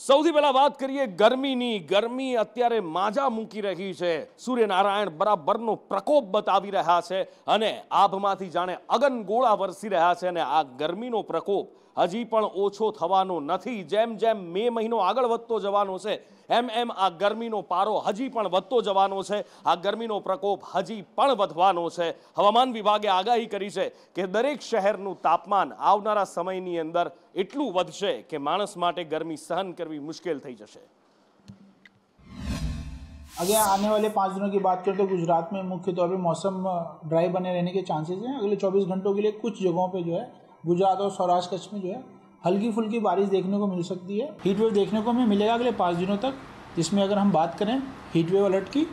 સૌથી પહેલા વાત કરીએ ગરમીની ગરમી અત્યારે માજા મૂકી રહી છે સૂર્યનારાયણ બરાબરનો પ્રકોપ બતાવી રહ્યા છે અને આભમાંથી જાણે અગન ગોળા વરસી રહ્યા છે અને આ ગરમીનો પ્રકોપ હજી પણ ઓછો થવાનો નથી જેમ જેમ મે મહિનો આગળ વધતો જવાનો છે એમ એમ આ ગરમીનો પારો હજી પણ વધતો જવાનો છે આ ગરમીનો પ્રકોપ હજી પણ વધવાનો છે હવામાન વિભાગે આગાહી કરી છે કે દરેક શહેરનું તાપમાન આવનારા સમયની અંદર એટલું વધશે કે માણસ માટે ગરમી સહન કરવી મુશ્કેલ થઈ જશે अगर आने वाले पाँच दिनों की बात करें तो गुजरात में मुख्य तौर पर मौसम ड्राई बने रहने के चांसेस हैं अगले चौबीस घंटों के लिए कुछ जगहों पर जो है गुजरात और सौराष्ट्र कच्छ में जो है हल्की फुल्की बारिश देखने को मिल सकती है हीट वेव देखने को हमें मिलेगा अगले पाँच दिनों तक जिसमें अगर हम बात करें हीट वेव अलर्ट की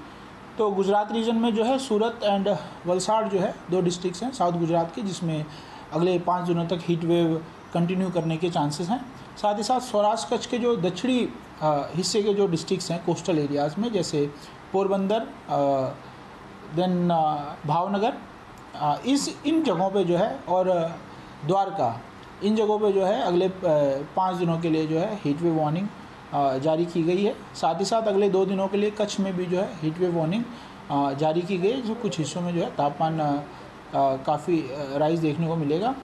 तो गुजरात रीजन में जो है सूरत एंड वलसाड़ जो है दो डिस्ट्रिक्ट्स हैं साउथ गुजरात के जिसमें अगले पाँच दिनों तक हीट वेव कंटिन्यू करने के चांसेस हैं साथ ही साथ सौराष्ट्र कच्छ के जो दक्षिणी हिस्से के जो डिस्ट्रिक्ट्स हैं कोस्टल एरियाज़ में जैसे पोरबंदर देन भावनगर इस इन जगहों पे जो है और द्वारका इन जगहों पे जो है अगले पाँच दिनों के लिए जो है हीटवेव वार्निंग जारी की गई है साथ ही साथ अगले दो दिनों के लिए कच्छ में भी जो है हीट वेव वार्निंग जारी की गई है जो कुछ हिस्सों में जो है तापमान काफ़ी राइज देखने को मिलेगा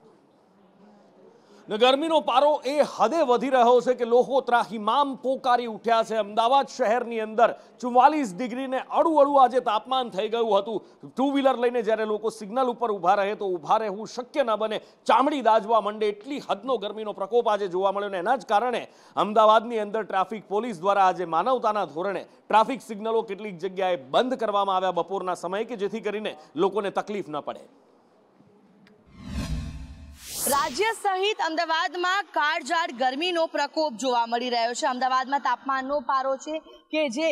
ને ગરમીનો પારો એ હદે વધી રહ્યો છે કે લોકો ત્રાહીમામ પોકારી ઉઠ્યા છે અમદાવાદ શહેરની અંદર ચુમ્માલીસ ડિગ્રીને અડું અડું આજે તાપમાન થઈ ગયું હતું ટુ વ્હીલર લઈને જ્યારે લોકો સિગ્નલ ઉપર ઊભા રહે તો ઊભા રહેવું શક્ય ન બને ચામડી દાજવા માંડે એટલી હદનો ગરમીનો પ્રકોપ આજે જોવા મળ્યો ને એના જ કારણે અમદાવાદની અંદર ટ્રાફિક પોલીસ દ્વારા આજે માનવતાના ધોરણે ટ્રાફિક સિગ્નલો કેટલીક જગ્યાએ બંધ કરવામાં આવ્યા બપોરના સમયે કે જેથી કરીને લોકોને તકલીફ ન પડે રાજ્ય સહિત અમદાવાદમાં કાળઝાળ ગરમીનો પ્રકોપ જોવા મળી રહ્યો છે અમદાવાદમાં તાપમાનનો પારો છે કે જે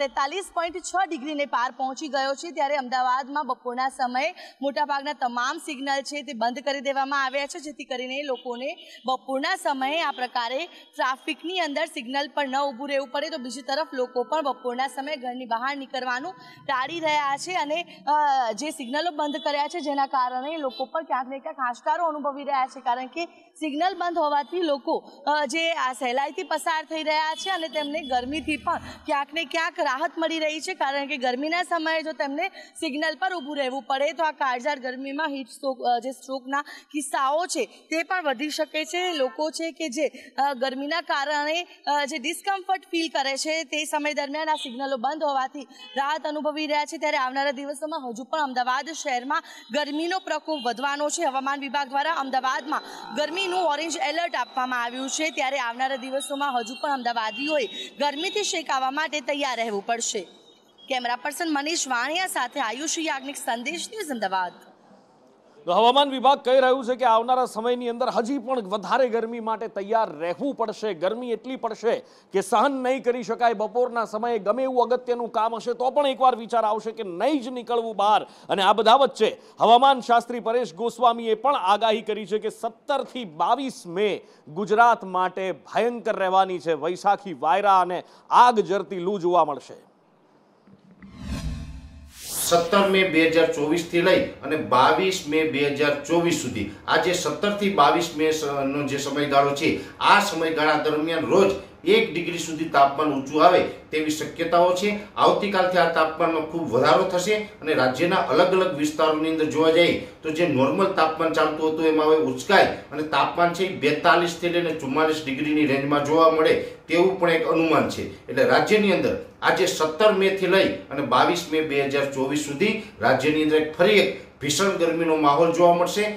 તેતાલીસ પોઈન્ટ છ ડિગ્રીને પાર પહોંચી ગયો છે ત્યારે અમદાવાદમાં બપોરના સમયે મોટાભાગના તમામ સિગ્નલ છે તે બંધ કરી દેવામાં આવ્યા છે જેથી કરીને લોકોને બપોરના સમયે આ પ્રકારે ટ્રાફિકની અંદર સિગ્નલ પર ન ઊભું રહેવું પડે તો બીજી તરફ લોકો પણ બપોરના સમયે ઘરની બહાર નીકળવાનું ટાળી રહ્યા છે અને જે સિગ્નલો બંધ કર્યા છે જેના કારણે લોકો પણ ક્યાંક ને ક્યાંક હાશકારો અનુભવી રહ્યા છે કારણ કે સિગ્નલ બંધ હોવાથી લોકો જે આ સહેલાઈથી પસાર થઈ રહ્યા છે અને તેમને ગરમીથી પણ ક્યાંક ને ક્યાંક રાહત મળી રહી છે કારણ કે ગરમીના સમયે જો તેમને સિગ્નલ પર ઊભું રહેવું પડે તો આ કાળઝાળ ગરમીમાં હીટ સ્ટ્રોક જે સ્ટ્રોકના કિસ્સાઓ છે તે પણ વધી શકે છે લોકો છે કે જે ગરમીના કારણે જે ડિસ્કમ્ફર્ટ ફીલ કરે છે તે સમય દરમિયાન આ સિગ્નલો બંધ હોવાથી રાહત અનુભવી રહ્યા છે ત્યારે આવનારા દિવસોમાં હજુ પણ અમદાવાદ શહેરમાં ગરમીનો પ્રકોપ વધવાનો છે હવામાન વિભાગ દ્વારા અમદાવાદ અમદાવાદમાં ગરમીનું ઓરેન્જ એલર્ટ આપવામાં આવ્યું છે ત્યારે આવનારા દિવસોમાં હજુ પણ અમદાવાદીઓએ ગરમીથી શેકાવા માટે તૈયાર રહેવું પડશે કેમેરા પર્સન મનીષ વાણિયા સાથે આયુષ યાજ્ઞિક સંદેશ ન્યૂઝ અમદાવાદ તો હવામાન વિભાગ કહી રહ્યું છે કે આવનારા સમયની અંદર હજી પણ વધારે ગરમી માટે તૈયાર રહેવું પડશે ગરમી એટલી પડશે કે સહન નહીં કરી શકાય બપોરના સમયે ગમે એવું અગત્યનું કામ હશે તો પણ એકવાર વિચાર આવશે કે નહીં જ નીકળવું બહાર અને આ બધા વચ્ચે હવામાન શાસ્ત્રી પરેશ ગોસ્વામીએ પણ આગાહી કરી છે કે સત્તરથી બાવીસ મે ગુજરાત માટે ભયંકર રહેવાની છે વૈશાખી વાયરા અને આગ જરતી લૂ જોવા મળશે સત્તર મે બે હજાર ચોવીસથી લઈ અને બાવીસ મે બે હજાર ચોવીસ સુધી આ જે સત્તરથી બાવીસ મે નો જે સમયગાળો છે આ સમયગાળા દરમિયાન રોજ એક ડિગ્રી સુધી તાપમાન ઊંચું આવે તેવી શક્યતાઓ છે આવતીકાલથી આ તાપમાનમાં ખૂબ વધારો થશે અને રાજ્યના અલગ અલગ વિસ્તારોની અંદર જોવા જઈએ તો જે નોર્મલ તાપમાન ચાલતું હતું એમાં હવે ઉચકાય અને તાપમાન છે બેતાલીસથી લઈને ચુમ્માલીસ ડિગ્રીની રેન્જમાં જોવા મળે તેવું પણ એક અનુમાન છે એટલે રાજ્યની અંદર આજે સત્તર મેથી લઈ અને બાવીસ મે બે હજાર ચોવીસ સુધી રાજ્યની અંદર ફરી એક ભીષણ ગરમીનો માહોલ જોવા મળશે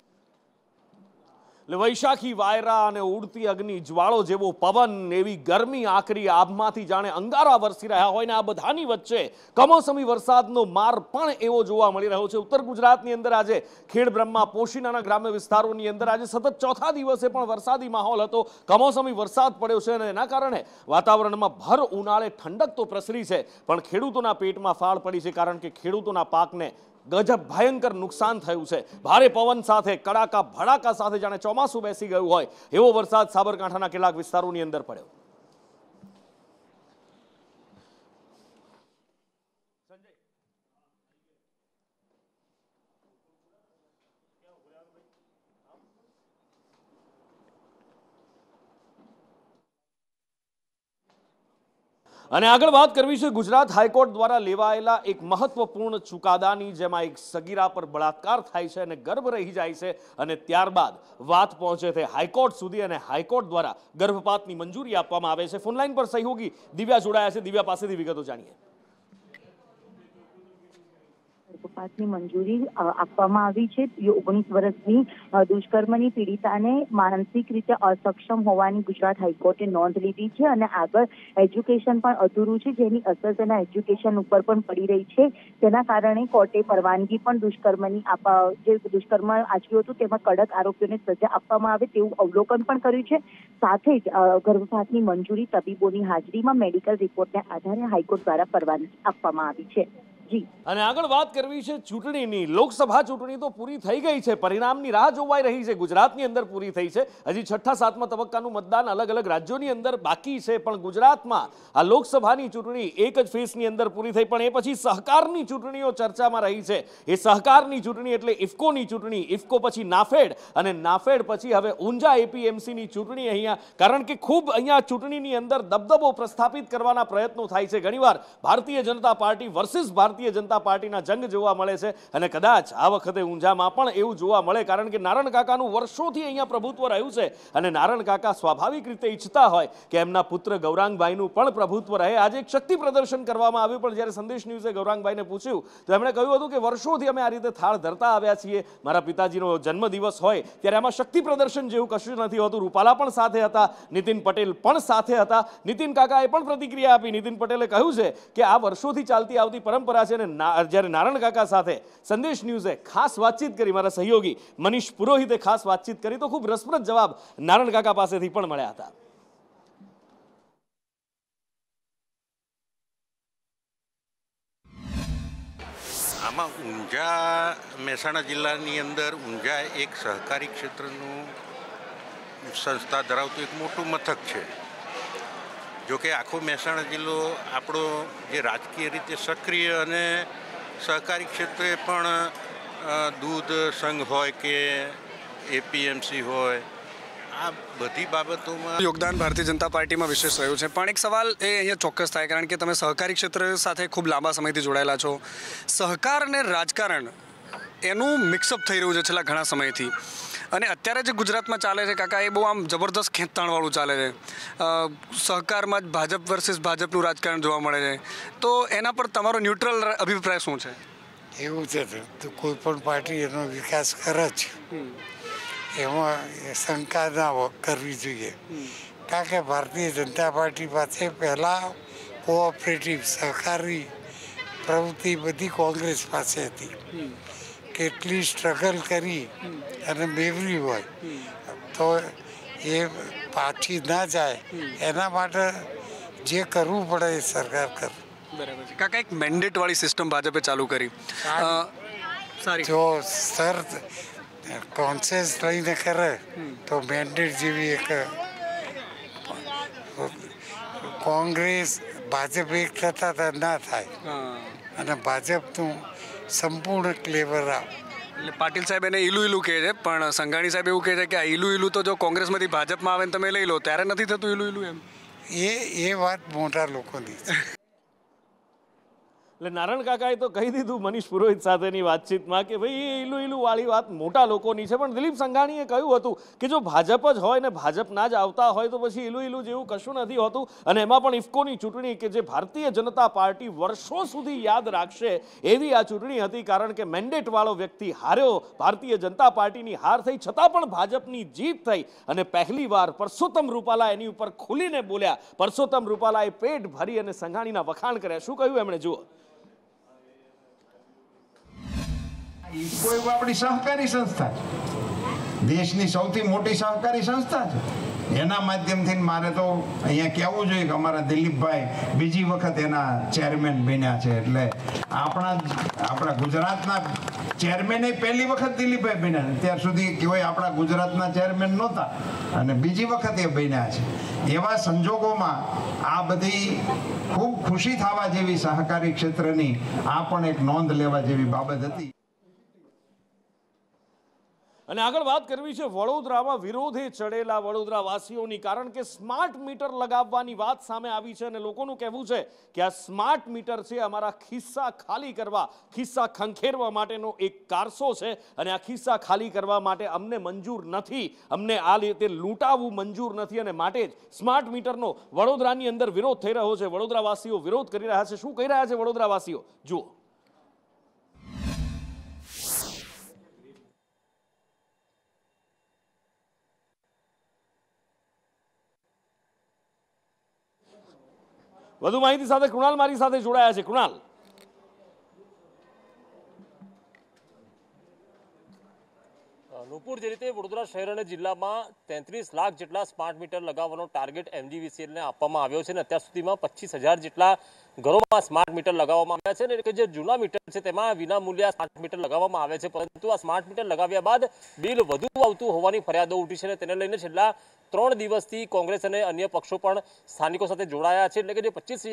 એટલે વૈશાખી વાયરા અને ઉડતી અગ્નિ જ્વાળો જેવો પવન એવી ગરમી આખરી આભમાંથી જાણે અંગારા વરસી રહ્યા હોય ને આ બધાની વચ્ચે કમોસમી વરસાદનો માર પણ એવો જોવા મળી રહ્યો છે ઉત્તર ગુજરાતની અંદર આજે ખેડ બ્રહ્મા પોશીનાના ગ્રામ્ય વિસ્તારોની અંદર આજે સતત ચોથા દિવસે પણ વરસાદી માહોલ હતો કમોસમી વરસાદ પડ્યો છે અને એના કારણે વાતાવરણમાં ભર ઉનાળે ઠંડક તો પ્રસરી છે પણ ખેડૂતોના પેટમાં ફાળ પડી છે કારણ કે ખેડૂતોના પાકને ગજબ ભયંકર નુકસાન થયું છે ભારે પવન સાથે કડાકા ભડાકા સાથે જાણે ચોમાસું બેસી ગયું હોય એવો વરસાદ સાબરકાંઠાના કેટલાક વિસ્તારોની અંદર પડ્યો અને આગળ વાત કરવી છે ગુજરાત હાઈકોર્ટ દ્વારા લેવાયેલા એક મહત્વપૂર્ણ ચુકાદાની જેમાં એક સગીરા પર બળાત્કાર થાય છે અને ગર્ભ રહી જાય છે અને ત્યારબાદ વાત પહોંચે છે હાઈકોર્ટ સુધી અને હાઈકોર્ટ દ્વારા ગર્ભપાતની મંજૂરી આપવામાં આવે છે ફોનલાઈન પર સહયોગી દિવ્યા જોડાયા છે દિવ્યા પાસેથી વિગતો જાણીએ તપાસની મંજૂરી આપવામાં આવી છે ઓગણીસ વર્ષની દુષ્કર્મની પીડિતાને માનસિક રીતે અસક્ષમ હોવાની ગુજરાત હાઈકોર્ટે નોંધ લીધી છે અને આગળ એજ્યુકેશન પણ અધૂરું છે જેની અસર તેના એજ્યુકેશન ઉપર પણ પડી રહી છે તેના કારણે કોર્ટે પરવાનગી પણ દુષ્કર્મની જે દુષ્કર્મ આચર્યું હતું તેમાં કડક આરોપીઓને સજા આપવામાં આવે તેવું અવલોકન પણ કર્યું છે સાથે જ ગર્ભપાતની મંજૂરી તબીબોની હાજરીમાં મેડિકલ રિપોર્ટને આધારે હાઈકોર્ટ દ્વારા પરવાનગી આપવામાં આવી છે અને આગળ વાત કરવી છે ચૂંટણીની લોકસભા ચૂંટણી તો પૂરી થઈ ગઈ છે પરિણામની રાહ જોવાઈ રહી છે ગુજરાતની અંદર પૂરી થઈ છે હજી છઠ્ઠા સાતમા તબક્કાનું મતદાન અલગ અલગ રાજ્યોની અંદર બાકી છે પણ ગુજરાતમાં આ લોકસભાની ચૂંટણી એક જ ફેસની અંદર પૂરી થઈ પણ એ પછી સહકારની ચૂંટણીઓ ચર્ચામાં રહી છે એ સહકારની ચૂંટણી એટલે ઇફકોની ચૂંટણી ઇફકો પછી નાફેડ અને નાફેડ પછી હવે ઊંઝા એપીએમસીની ચૂંટણી અહીંયા કારણ કે ખૂબ અહીંયા ચૂંટણીની અંદર દબદબો પ્રસ્થાપિત કરવાના પ્રયત્નો થાય છે ઘણીવાર ભારતીય જનતા પાર્ટી વર્સિસ ભારતીય ભારતીય જનતા પાર્ટીના જંગ જોવા મળે છે અને કદાચ આ વખતે ઊંઝામાં પણ એવું જોવા મળે કારણ કે નારણ કાકાનું વર્ષોથી અહીંયા પ્રભુત્વ રહ્યું છે અને નારણ કાકા સ્વાભાવિક રીતે ઈચ્છતા હોય કે એમના પુત્ર ગૌરાંગભાઈનું પણ પ્રભુત્વ રહે આજે એક શક્તિ પ્રદર્શન કરવામાં આવ્યું પણ જ્યારે સંદેશ ન્યૂઝે ગૌરાંગભાઈને પૂછ્યું તો એમણે કહ્યું હતું કે વર્ષોથી અમે આ રીતે થાળ ધરતા આવ્યા છીએ મારા પિતાજીનો જન્મદિવસ હોય ત્યારે આમાં શક્તિ પ્રદર્શન જેવું કશું નથી હોતું રૂપાલા પણ સાથે હતા નીતિન પટેલ પણ સાથે હતા નીતિન કાકાએ પણ પ્રતિક્રિયા આપી નીતિન પટેલે કહ્યું છે કે આ વર્ષોથી ચાલતી આવતી પરંપરા છે છે અને જ્યારે નારાયણ કાકા સાથે સંદેશ ન્યૂઝે ખાસ વાતચીત કરી મારા સહયોગી મનીષ પુરોહિતે ખાસ વાતચીત કરી તો ખૂબ રસપ્રદ જવાબ નારાયણ કાકા પાસેથી પણ મળ્યા હતા આમાં ઊંઝા મહેસાણા જિલ્લાની અંદર ઊંઝા એક સહકારી ક્ષેત્રનું સંસ્થા ધરાવતું એક મોટું મથક છે જોકે આખો મહેસાણા જિલ્લો આપણો જે રાજકીય રીતે સક્રિય અને સહકારી ક્ષેત્રે પણ દૂધ સંઘ હોય કે એપીએમસી હોય આ બધી બાબતોમાં યોગદાન ભારતીય જનતા પાર્ટીમાં વિશેષ રહ્યું છે પણ એક સવાલ એ અહીંયા ચોક્કસ થાય કારણ કે તમે સહકારી ક્ષેત્ર સાથે ખૂબ લાંબા સમયથી જોડાયેલા છો સહકાર અને રાજકારણ એનું મિક્સઅપ થઈ રહ્યું છે છેલ્લા ઘણા સમયથી અને અત્યારે જે ગુજરાતમાં ચાલે છે કાકા એ બહુ આમ જબરદસ્ત ખેંચતાણવાળું ચાલે છે સહકારમાં જ ભાજપ વર્સિસ ભાજપનું રાજકારણ જોવા મળે છે તો એના પર તમારો ન્યુટ્રલ અભિપ્રાય શું છે એવું છે તો કોઈ પણ પાર્ટી એનો વિકાસ કરે જ એમાં શંકા ના કરવી જોઈએ કારણ કે ભારતીય જનતા પાર્ટી પાસે પહેલાં કોઓપરેટિવ સહકારી પ્રવૃત્તિ બધી કોંગ્રેસ પાસે હતી એટલી સ્ટ્રગલ કરી અને મેળવી હોય તો એ પાછી ના જાય એના માટે જે કરવું પડે એ સરકાર કરે કાકા એક મેન્ડેટવાળી સિસ્ટમ ભાજપે ચાલુ કરી જો સર કોન્સેસ લઈને કરે તો મેન્ડેટ જેવી એક કોંગ્રેસ ભાજપ એક થતા ના થાય અને ભાજપનું સંપૂર્ણ ક્લેવર રાવ એટલે પાટીલ સાહેબ એને ઈલું ઈલું કહે છે પણ સંઘાણી સાહેબ એવું કહે છે કે આ ઈલું ઈલું તો જો કોંગ્રેસમાંથી ભાજપમાં આવે તમે લઈ લો ત્યારે નથી થતું ઈલું ઈલું એમ એ એ વાત મોટા લોકોની એટલે નારાયણ કાકાએ તો કહી દીધું મનીષ પુરોહિત સાથેની વાતચીતમાં કે ભાઈ એ ઈલું ઈલું વાળી વાત મોટા લોકોની છે પણ દિલીપ સંઘાણીએ કહ્યું હતું કે જો ભાજપ જ હોય ને ભાજપના જ આવતા હોય તો પછી ઈલું ઈલું જેવું કશું નથી હોતું અને એમાં પણ ઇફકોની ચૂંટણી કે જે ભારતીય જનતા પાર્ટી વર્ષો સુધી યાદ રાખશે એવી આ ચૂંટણી હતી કારણ કે મેન્ડેટવાળો વ્યક્તિ હાર્યો ભારતીય જનતા પાર્ટીની હાર થઈ છતાં પણ ભાજપની જીત થઈ અને પહેલી વાર પરસોત્તમ રૂપાલા એની ઉપર ખુલીને બોલ્યા પરસોત્તમ રૂપાલાએ પેટ ભરી અને સંઘાણીના વખાણ કર્યા શું કહ્યું એમણે જુઓ ઇફકો આપણી સહકારી સંસ્થા દેશની સૌથી મોટી સહકારી સંસ્થા છે એના માધ્યમથી મારે તો અહીંયા કહેવું જોઈએ કે અમારા દિલીપભાઈ બીજી વખત એના ચેરમેન બન્યા છે એટલે આપણા આપણા ગુજરાતના ચેરમેન એ પહેલી વખત દિલીપભાઈ બન્યા ત્યાર સુધી કહેવાય આપણા ગુજરાતના ચેરમેન નહોતા અને બીજી વખત એ બન્યા છે એવા સંજોગોમાં આ બધી ખૂબ ખુશી થવા જેવી સહકારી ક્ષેત્રની આ પણ એક નોંધ લેવા જેવી બાબત હતી અને આગળ વાત કરવી છે વડોદરામાં વિરોધે ચડેલા વડોદરાવાસીઓની કારણ કે સ્માર્ટ મીટર લગાવવાની વાત સામે આવી છે અને લોકોનું કહેવું છે કે આ સ્માર્ટ મીટર છે અમારા ખિસ્સા ખાલી કરવા ખિસ્સા ખંખેરવા માટેનો એક કારસો છે અને આ ખિસ્સા ખાલી કરવા માટે અમને મંજૂર નથી અમને આ રીતે લૂંટાવવું મંજૂર નથી અને માટે જ સ્માર્ટ મીટરનો વડોદરાની અંદર વિરોધ થઈ રહ્યો છે વડોદરાવાસીઓ વિરોધ કરી રહ્યા છે શું કહી રહ્યા છે વડોદરાવાસીઓ જુઓ વધુ માહિતી સાથે કૃણાલ મારી સાથે જોડાયા છે કૃણાલ નૂપુર જે રીતે વડોદરા શહેર અને જિલ્લામાં તેત્રીસ લાખ જેટલા સ્માર્ટ મીટર લગાવવાનો ટાર્ગેટ એમજીવીસીએલને આપવામાં આવ્યો છે અને અત્યાર સુધીમાં પચીસ જેટલા ઘરોમાં સ્માર્ટ મીટર લગાવવામાં આવ્યા છે અને કે જે જૂના મીટર છે તેમાં વિનામૂલ્ય સ્માર્ટ મીટર લગાવવામાં આવે છે પરંતુ આ સ્માર્ટ મીટર લગાવ્યા બાદ બિલ વધુ આવતું હોવાની ફરિયાદો ઉઠી છે અને તેને લઈને છેલ્લા ત્રણ દિવસથી કોંગ્રેસ અને અન્ય પક્ષો પણ સ્થાનિકો સાથે જોડાયા છે એટલે કે જે પચીસ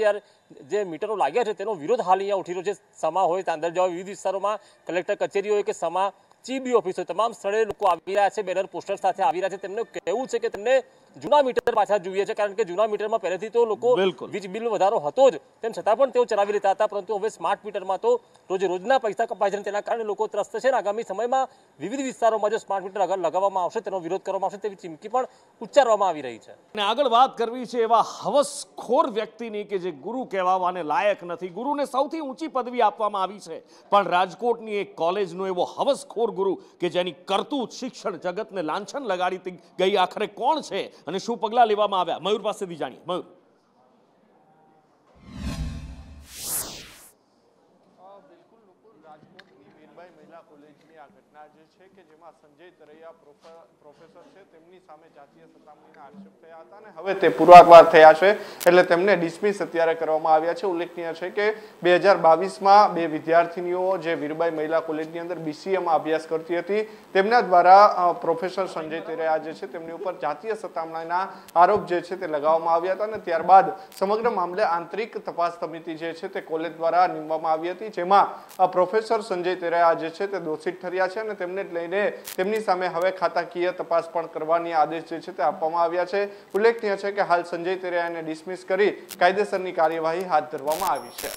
જે મીટરો લાગ્યા છે તેનો વિરોધ હાલ અહીંયા ઉઠી રહ્યો છે સમા હોય તાંદર જેવા વિવિધ વિસ્તારોમાં કલેક્ટર કચેરી હોય કે સમા સીબી ઓફિસ હોય તમામ સ્થળે લોકો આવી રહ્યા છે બેનર પોસ્ટર સાથે આવી રહ્યા છે તેમને કહેવું છે કે તેમને જૂના મીટર પાછા જોઈએ છે કારણ કે જૂના મીટરમાં પહેલેથી તો લોકો વીજ બિલ વધારો હતો જ તેમ છતાં પણ તેઓ ચલાવી લેતા હતા પરંતુ હવે સ્માર્ટ મીટરમાં તો રોજ રોજના પૈસા કપાય છે તેના કારણે લોકો ત્રસ્ત છે અને આગામી સમયમાં વિવિધ વિસ્તારોમાં જો સ્માર્ટ મીટર આગળ લગાવવામાં આવશે તેનો વિરોધ કરવામાં આવશે તેવી ચીમકી પણ ઉચ્ચારવામાં આવી રહી છે અને આગળ વાત કરવી છે એવા હવસખોર વ્યક્તિની કે જે ગુરુ કહેવાવાને લાયક નથી ગુરુને સૌથી ઊંચી પદવી આપવામાં આવી છે પણ રાજકોટની એક કોલેજનો એવો હવસખોર ગુરુ કે જેની કરતું શિક્ષણ જગતને લાંછન લગાડી ગઈ આખરે કોણ છે અને શું પગલાં લેવામાં આવ્યા મયુર પાસેથી જાણીએ મયુર પ્રકારની આ ઘટના જે છે કે જેમાં સંજય તરૈયા પ્રોફેસર છે તેમની સામે જાતીય સતામણીના આક્ષેપ થયા હતા અને હવે તે પૂર્વાગ્રહ થયા છે એટલે તેમને ડિસમિસ અત્યારે કરવામાં આવ્યા છે ઉલ્લેખનીય છે કે બે હજાર બાવીસમાં બે વિદ્યાર્થીનીઓ જે વીરબાઈ મહિલા કોલેજની અંદર બીસીએમાં અભ્યાસ કરતી હતી તેમના દ્વારા પ્રોફેસર સંજય તરૈયા જે છે તેમની ઉપર જાતીય સતામણીના આરોપ જે છે તે લગાવવામાં આવ્યા હતા અને ત્યારબાદ સમગ્ર મામલે આંતરિક તપાસ સમિતિ જે છે તે કોલેજ દ્વારા નીમવામાં આવી હતી જેમાં પ્રોફેસર સંજય તેરૈયા જે છે તે દોષિત ઠર્યા છે અને તેમને લઈને તેમની સામે હવે ખાતાકીય તપાસ પણ કરવાની આદેશ જે છે તે આપવામાં આવ્યા છે ઉલ્લેખનીય છે કે હાલ સંજય તેરિયાને ડિસમિસ કરી કાયદેસરની કાર્યવાહી હાથ ધરવામાં આવી છે